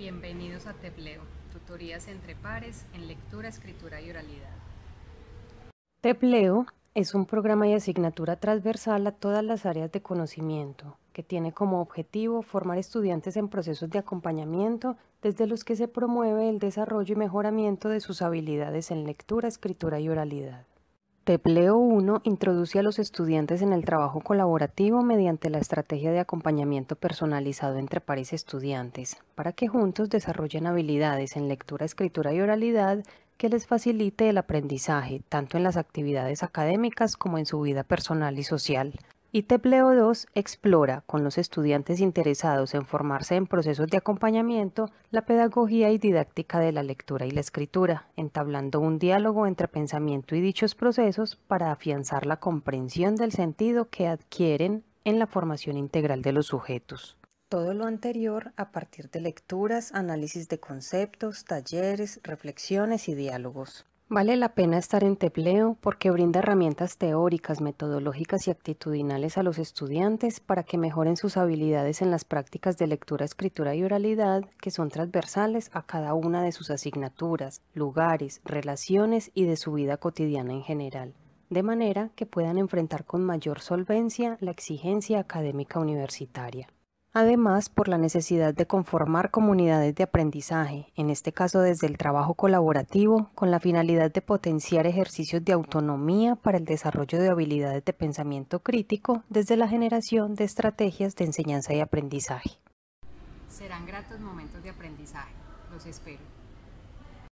Bienvenidos a Tepleo, tutorías entre pares en lectura, escritura y oralidad. Tepleo es un programa y asignatura transversal a todas las áreas de conocimiento, que tiene como objetivo formar estudiantes en procesos de acompañamiento desde los que se promueve el desarrollo y mejoramiento de sus habilidades en lectura, escritura y oralidad empleo 1 introduce a los estudiantes en el trabajo colaborativo mediante la estrategia de acompañamiento personalizado entre pares estudiantes, para que juntos desarrollen habilidades en lectura, escritura y oralidad que les facilite el aprendizaje, tanto en las actividades académicas como en su vida personal y social. ITEPLEO 2 explora, con los estudiantes interesados en formarse en procesos de acompañamiento, la pedagogía y didáctica de la lectura y la escritura, entablando un diálogo entre pensamiento y dichos procesos para afianzar la comprensión del sentido que adquieren en la formación integral de los sujetos. Todo lo anterior a partir de lecturas, análisis de conceptos, talleres, reflexiones y diálogos. Vale la pena estar en Tepleo porque brinda herramientas teóricas, metodológicas y actitudinales a los estudiantes para que mejoren sus habilidades en las prácticas de lectura, escritura y oralidad que son transversales a cada una de sus asignaturas, lugares, relaciones y de su vida cotidiana en general, de manera que puedan enfrentar con mayor solvencia la exigencia académica universitaria. Además, por la necesidad de conformar comunidades de aprendizaje, en este caso desde el trabajo colaborativo, con la finalidad de potenciar ejercicios de autonomía para el desarrollo de habilidades de pensamiento crítico desde la generación de estrategias de enseñanza y aprendizaje. Serán gratos momentos de aprendizaje, los espero.